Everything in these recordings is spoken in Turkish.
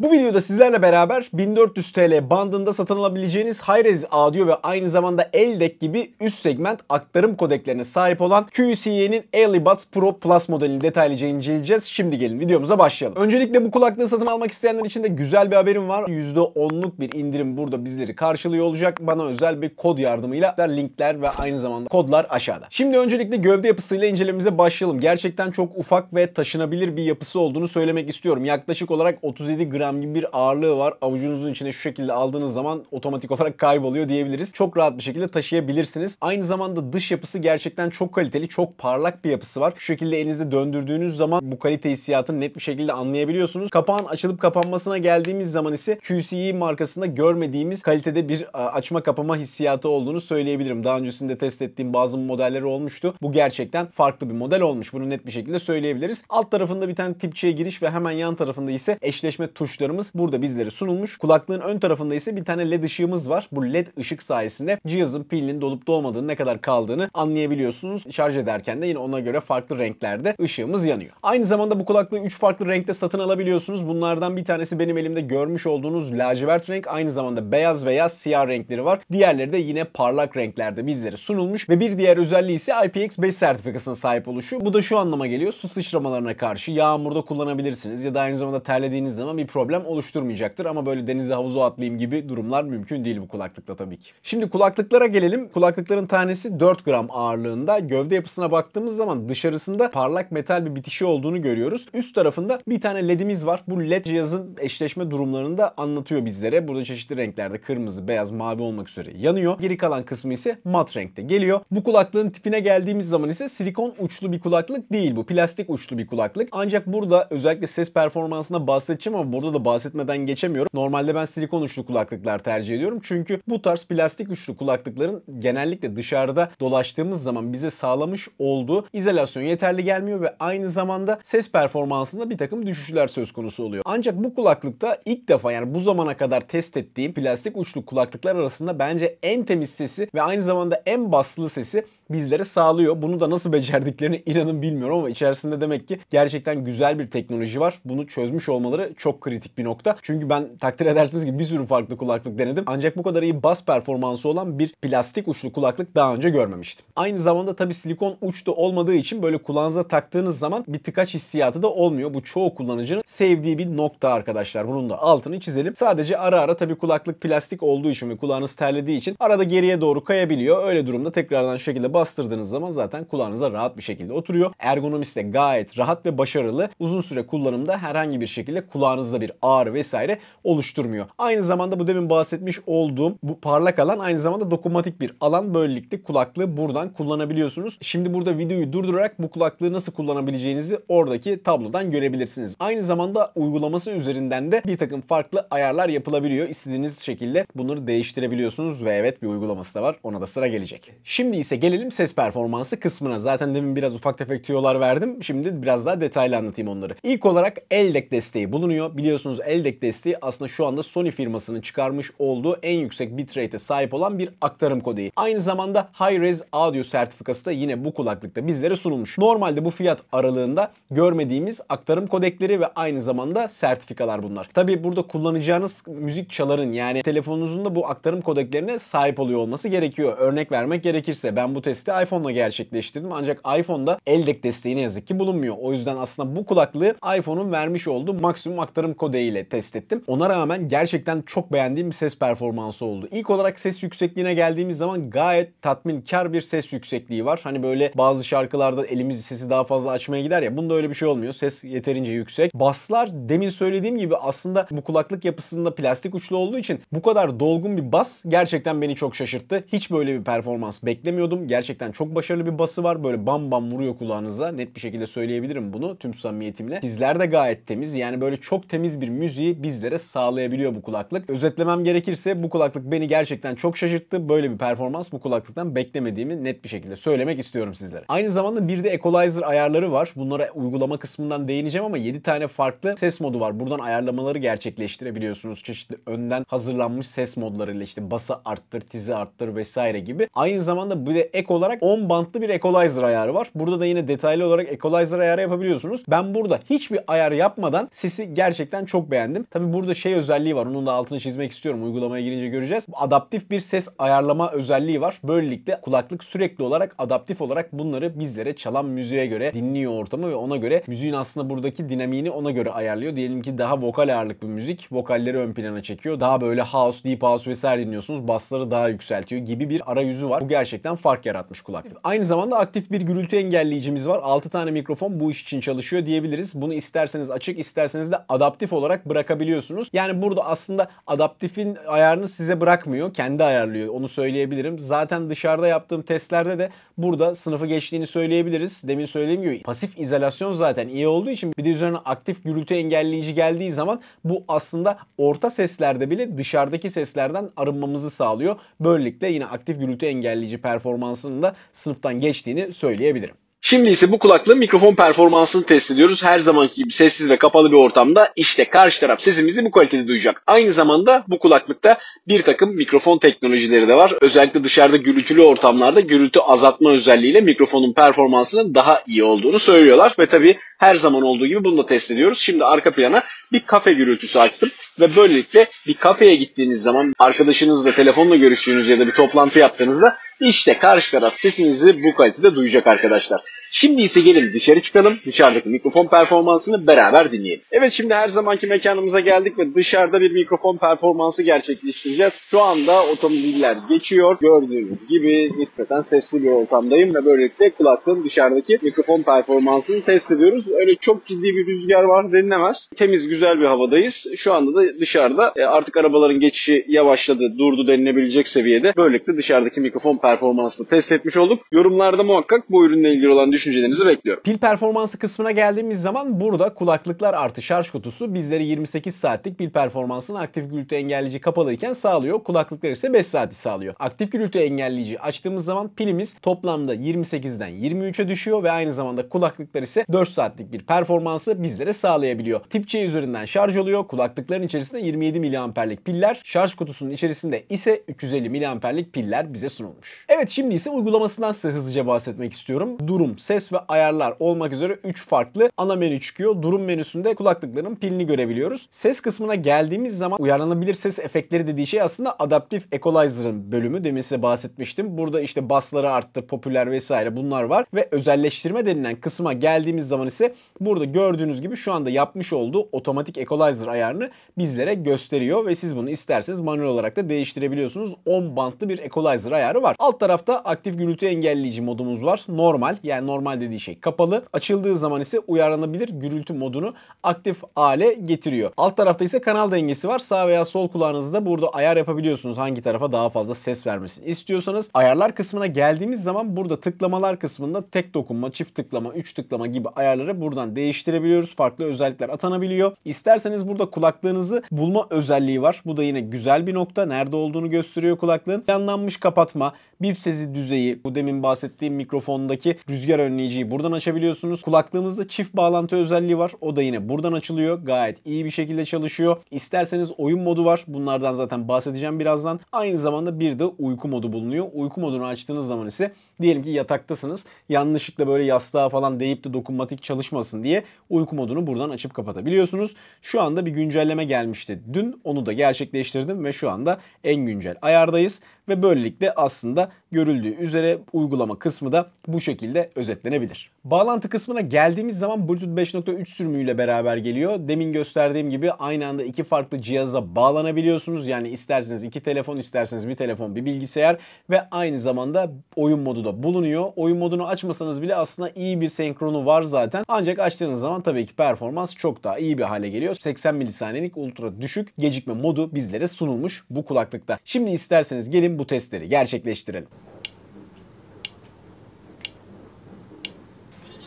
Bu videoda sizlerle beraber 1400 TL bandında satın alabileceğiniz Hi-Res audio ve aynı zamanda Eldec gibi üst segment aktarım kodeklerine sahip olan QCE'nin Earlybuds Pro Plus modelini detaylıca inceleyeceğiz. Şimdi gelin videomuza başlayalım. Öncelikle bu kulaklığı satın almak isteyenler için de güzel bir haberim var. %10'luk bir indirim burada bizleri karşılıyor olacak. Bana özel bir kod yardımıyla linkler ve aynı zamanda kodlar aşağıda. Şimdi öncelikle gövde yapısıyla incelememize başlayalım. Gerçekten çok ufak ve taşınabilir bir yapısı olduğunu söylemek istiyorum. Yaklaşık olarak 37 gram kilogram gibi bir ağırlığı var. Avucunuzun içine şu şekilde aldığınız zaman otomatik olarak kayboluyor diyebiliriz. Çok rahat bir şekilde taşıyabilirsiniz. Aynı zamanda dış yapısı gerçekten çok kaliteli, çok parlak bir yapısı var. Şu şekilde elinizde döndürdüğünüz zaman bu kalite hissiyatını net bir şekilde anlayabiliyorsunuz. Kapağın açılıp kapanmasına geldiğimiz zaman ise QCE markasında görmediğimiz kalitede bir e, açma kapama hissiyatı olduğunu söyleyebilirim. Daha öncesinde test ettiğim bazı modelleri olmuştu. Bu gerçekten farklı bir model olmuş. Bunu net bir şekilde söyleyebiliriz. Alt tarafında bir tane tipçiye giriş ve hemen yan tarafında ise eşleşme tuş ipuçlarımız burada bizlere sunulmuş. Kulaklığın ön tarafında ise bir tane led ışığımız var. Bu led ışık sayesinde cihazın pilinin dolup dolmadığını ne kadar kaldığını anlayabiliyorsunuz. Şarj ederken de yine ona göre farklı renklerde ışığımız yanıyor. Aynı zamanda bu kulaklığı 3 farklı renkte satın alabiliyorsunuz. Bunlardan bir tanesi benim elimde görmüş olduğunuz lacivert renk. Aynı zamanda beyaz veya siyah renkleri var. Diğerleri de yine parlak renklerde bizlere sunulmuş. Ve bir diğer özelliği ise IPX5 sertifikasına sahip oluşu. Bu da şu anlama geliyor. Su sıçramalarına karşı yağmurda kullanabilirsiniz ya da aynı zamanda terlediğiniz zaman bir problem problem oluşturmayacaktır ama böyle denize havuzu atlayayım gibi durumlar mümkün değil bu kulaklıkta tabii ki. Şimdi kulaklıklara gelelim. Kulaklıkların tanesi 4 gram ağırlığında. Gövde yapısına baktığımız zaman dışarısında parlak metal bir bitişi olduğunu görüyoruz. Üst tarafında bir tane ledimiz var. Bu led cihazın eşleşme durumlarını da anlatıyor bizlere. Burada çeşitli renklerde kırmızı, beyaz, mavi olmak üzere yanıyor. Geri kalan kısmı ise mat renkte geliyor. Bu kulaklığın tipine geldiğimiz zaman ise silikon uçlu bir kulaklık değil bu. Plastik uçlu bir kulaklık. Ancak burada özellikle ses performansına bahsedeceğim ama burada da da bahsetmeden geçemiyorum. Normalde ben silikon uçlu kulaklıklar tercih ediyorum. Çünkü bu tarz plastik uçlu kulaklıkların genellikle dışarıda dolaştığımız zaman bize sağlamış olduğu izolasyon yeterli gelmiyor ve aynı zamanda ses performansında bir takım düşüşler söz konusu oluyor. Ancak bu kulaklıkta ilk defa yani bu zamana kadar test ettiğim plastik uçlu kulaklıklar arasında bence en temiz sesi ve aynı zamanda en baslı sesi bizlere sağlıyor. Bunu da nasıl becerdiklerini inanın bilmiyorum ama içerisinde demek ki gerçekten güzel bir teknoloji var. Bunu çözmüş olmaları çok kritik kritik bir nokta. Çünkü ben takdir edersiniz ki bir sürü farklı kulaklık denedim. Ancak bu kadar iyi bas performansı olan bir plastik uçlu kulaklık daha önce görmemiştim. Aynı zamanda tabi silikon uçlu olmadığı için böyle kulağınıza taktığınız zaman bir tıkaç hissiyatı da olmuyor. Bu çoğu kullanıcının sevdiği bir nokta arkadaşlar. Bunun da altını çizelim. Sadece ara ara tabi kulaklık plastik olduğu için ve kulağınız terlediği için arada geriye doğru kayabiliyor. Öyle durumda tekrardan şu şekilde bastırdığınız zaman zaten kulağınıza rahat bir şekilde oturuyor. Ergonomisi de gayet rahat ve başarılı. Uzun süre kullanımda herhangi bir şekilde kulağınızda bir ağrı vesaire oluşturmuyor. Aynı zamanda bu demin bahsetmiş olduğum bu parlak alan aynı zamanda dokunmatik bir alan. Böylelikle kulaklığı buradan kullanabiliyorsunuz. Şimdi burada videoyu durdurarak bu kulaklığı nasıl kullanabileceğinizi oradaki tablodan görebilirsiniz. Aynı zamanda uygulaması üzerinden de bir takım farklı ayarlar yapılabiliyor. İstediğiniz şekilde bunları değiştirebiliyorsunuz ve evet bir uygulaması da var. Ona da sıra gelecek. Şimdi ise gelelim ses performansı kısmına. Zaten demin biraz ufak tefek tüyolar verdim. Şimdi biraz daha detaylı anlatayım onları. İlk olarak el desteği bulunuyor. Biliyorsunuz biliyorsunuz eldek desteği aslında şu anda Sony firmasının çıkarmış olduğu en yüksek bitrate'e sahip olan bir aktarım kodeyi. Aynı zamanda Hi-Res Audio sertifikası da yine bu kulaklıkta bizlere sunulmuş. Normalde bu fiyat aralığında görmediğimiz aktarım kodekleri ve aynı zamanda sertifikalar bunlar. Tabi burada kullanacağınız müzik çaların yani telefonunuzun da bu aktarım kodeklerine sahip oluyor olması gerekiyor. Örnek vermek gerekirse ben bu testi iPhone'la gerçekleştirdim ancak iPhone'da eldek desteği ne yazık ki bulunmuyor. O yüzden aslında bu kulaklığı iPhone'un vermiş olduğu maksimum aktarım kodek Bey ile test ettim. Ona rağmen gerçekten çok beğendiğim bir ses performansı oldu. İlk olarak ses yüksekliğine geldiğimiz zaman gayet tatminkar bir ses yüksekliği var. Hani böyle bazı şarkılarda elimiz sesi daha fazla açmaya gider ya. Bunda öyle bir şey olmuyor. Ses yeterince yüksek. Baslar demin söylediğim gibi aslında bu kulaklık yapısında plastik uçlu olduğu için bu kadar dolgun bir bas gerçekten beni çok şaşırttı. Hiç böyle bir performans beklemiyordum. Gerçekten çok başarılı bir bası var. Böyle bam bam vuruyor kulağınıza. Net bir şekilde söyleyebilirim bunu tüm samimiyetimle. Dizler de gayet temiz. Yani böyle çok temiz bir müziği bizlere sağlayabiliyor bu kulaklık. Özetlemem gerekirse bu kulaklık beni gerçekten çok şaşırttı. Böyle bir performans bu kulaklıktan beklemediğimi net bir şekilde söylemek istiyorum sizlere. Aynı zamanda bir de equalizer ayarları var. Bunlara uygulama kısmından değineceğim ama 7 tane farklı ses modu var. Buradan ayarlamaları gerçekleştirebiliyorsunuz. Çeşitli önden hazırlanmış ses modlarıyla işte basa arttır, tizi arttır vesaire gibi. Aynı zamanda bir de ek olarak 10 bantlı bir equalizer ayarı var. Burada da yine detaylı olarak equalizer ayarı yapabiliyorsunuz. Ben burada hiçbir ayar yapmadan sesi gerçekten çok beğendim. Tabi burada şey özelliği var. Onun da altını çizmek istiyorum. Uygulamaya girince göreceğiz. Adaptif bir ses ayarlama özelliği var. Böylelikle kulaklık sürekli olarak adaptif olarak bunları bizlere çalan müziğe göre dinliyor ortamı ve ona göre müziğin aslında buradaki dinamiğini ona göre ayarlıyor. Diyelim ki daha vokal ağırlıklı bir müzik. Vokalleri ön plana çekiyor. Daha böyle house, deep house vesaire dinliyorsunuz. bassları daha yükseltiyor gibi bir arayüzü var. Bu gerçekten fark yaratmış kulaklık. Aynı zamanda aktif bir gürültü engelleyicimiz var. 6 tane mikrofon bu iş için çalışıyor diyebiliriz. Bunu isterseniz açık isterseniz de adaptif olarak bırakabiliyorsunuz. Yani burada aslında adaptifin ayarını size bırakmıyor. Kendi ayarlıyor. Onu söyleyebilirim. Zaten dışarıda yaptığım testlerde de burada sınıfı geçtiğini söyleyebiliriz. Demin söylediğim gibi pasif izolasyon zaten iyi olduğu için bir de üzerine aktif gürültü engelleyici geldiği zaman bu aslında orta seslerde bile dışarıdaki seslerden arınmamızı sağlıyor. Böylelikle yine aktif gürültü engelleyici performansının da sınıftan geçtiğini söyleyebilirim. Şimdi ise bu kulaklığı mikrofon performansını test ediyoruz. Her zamanki gibi sessiz ve kapalı bir ortamda işte karşı taraf sesimizi bu kalitede duyacak. Aynı zamanda bu kulaklıkta bir takım mikrofon teknolojileri de var. Özellikle dışarıda gürültülü ortamlarda gürültü azaltma özelliğiyle mikrofonun performansının daha iyi olduğunu söylüyorlar. Ve tabii her zaman olduğu gibi bunu da test ediyoruz. Şimdi arka plana bir kafe gürültüsü açtım ve böylelikle bir kafeye gittiğiniz zaman arkadaşınızla telefonla görüştüğünüz ya da bir toplantı yaptığınızda işte karşı taraf sesinizi bu kalitede duyacak arkadaşlar. Şimdi ise gelin dışarı çıkalım. Dışarıdaki mikrofon performansını beraber dinleyelim. Evet şimdi her zamanki mekanımıza geldik ve dışarıda bir mikrofon performansı gerçekleştireceğiz. Şu anda otomobiller geçiyor. Gördüğünüz gibi nispeten sesli bir ortamdayım ve böylelikle kulaklığın dışarıdaki mikrofon performansını test ediyoruz. Öyle çok ciddi bir rüzgar var denilemez. Temiz güzel bir havadayız. Şu anda da dışarıda e, artık arabaların geçişi yavaşladı, durdu denilebilecek seviyede. Böylelikle dışarıdaki mikrofon performansını test etmiş olduk. Yorumlarda muhakkak bu ürünle ilgili olan düşüncelerinizi bekliyorum. Pil performansı kısmına geldiğimiz zaman burada kulaklıklar artı şarj kutusu bizlere 28 saatlik pil performansını aktif gürültü engelleyici kapalıyken sağlıyor. Kulaklıklar ise 5 saati sağlıyor. Aktif gürültü engelleyici açtığımız zaman pilimiz toplamda 28'den 23'e düşüyor ve aynı zamanda kulaklıklar ise 4 saatlik bir performansı bizlere sağlayabiliyor. Tip C üzerinden şarj oluyor. Kulaklıkların içerisinde 27 miliamperlik piller, şarj kutusunun içerisinde ise 350 miliamperlik piller bize sunulmuş. Evet şimdi ise uygulamasından size hızlıca bahsetmek istiyorum. Durum, ses ve ayarlar olmak üzere 3 farklı ana menü çıkıyor. Durum menüsünde kulaklıkların pilini görebiliyoruz. Ses kısmına geldiğimiz zaman uyarlanabilir ses efektleri dediği şey aslında adaptif equalizer'ın bölümü. Demin size bahsetmiştim. Burada işte basları arttır, popüler vesaire bunlar var ve özelleştirme denilen kısma geldiğimiz zaman ise burada gördüğünüz gibi şu anda yapmış olduğu otomatik equalizer ayarını bizlere gösteriyor ve siz bunu isterseniz manuel olarak da değiştirebiliyorsunuz. 10 bantlı bir equalizer ayarı var. Alt tarafta aktif gürültü engelleyici modumuz var. Normal yani normal dediği şey kapalı. Açıldığı zaman ise uyarlanabilir gürültü modunu aktif hale getiriyor. Alt tarafta ise kanal dengesi var. Sağ veya sol kulağınızda burada ayar yapabiliyorsunuz. Hangi tarafa daha fazla ses vermesini istiyorsanız. Ayarlar kısmına geldiğimiz zaman burada tıklamalar kısmında tek dokunma, çift tıklama, üç tıklama gibi ayarları buradan değiştirebiliyoruz. Farklı özellikler atanabiliyor. İsterseniz burada kulaklığınızı bulma özelliği var. Bu da yine güzel bir nokta. Nerede olduğunu gösteriyor kulaklığın. Planlanmış kapatma, Bip sesi düzeyi, bu demin bahsettiğim mikrofondaki rüzgar önleyiciyi buradan açabiliyorsunuz. Kulaklığımızda çift bağlantı özelliği var. O da yine buradan açılıyor. Gayet iyi bir şekilde çalışıyor. İsterseniz oyun modu var. Bunlardan zaten bahsedeceğim birazdan. Aynı zamanda bir de uyku modu bulunuyor. Uyku modunu açtığınız zaman ise diyelim ki yataktasınız. Yanlışlıkla böyle yastığa falan değip de dokunmatik çalışmasın diye uyku modunu buradan açıp kapatabiliyorsunuz. Şu anda bir güncelleme gelmişti. Dün onu da gerçekleştirdim ve şu anda en güncel ayardayız ve böylelikle aslında Görüldüğü üzere uygulama kısmı da bu şekilde özetlenebilir. Bağlantı kısmına geldiğimiz zaman Bluetooth 5.3 sürümüyle beraber geliyor. Demin gösterdiğim gibi aynı anda iki farklı cihaza bağlanabiliyorsunuz. Yani isterseniz iki telefon, isterseniz bir telefon, bir bilgisayar ve aynı zamanda oyun modu da bulunuyor. Oyun modunu açmasanız bile aslında iyi bir senkronu var zaten. Ancak açtığınız zaman tabii ki performans çok daha iyi bir hale geliyor. 80 milisaniyelik ultra düşük gecikme modu bizlere sunulmuş bu kulaklıkta. Şimdi isterseniz gelin bu testleri gerçekleştirelim.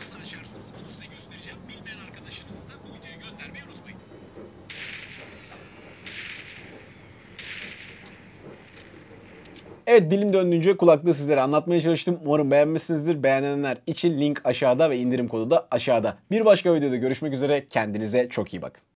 nasıl açarsınız bunu size göstereceğim. Bilmeyen arkadaşınızı da bu videoyu göndermeyi unutmayın. Evet dilim döndüğünce kulaklığı sizlere anlatmaya çalıştım. Umarım beğenmişsinizdir. Beğenenler için link aşağıda ve indirim kodu da aşağıda. Bir başka videoda görüşmek üzere. Kendinize çok iyi bakın.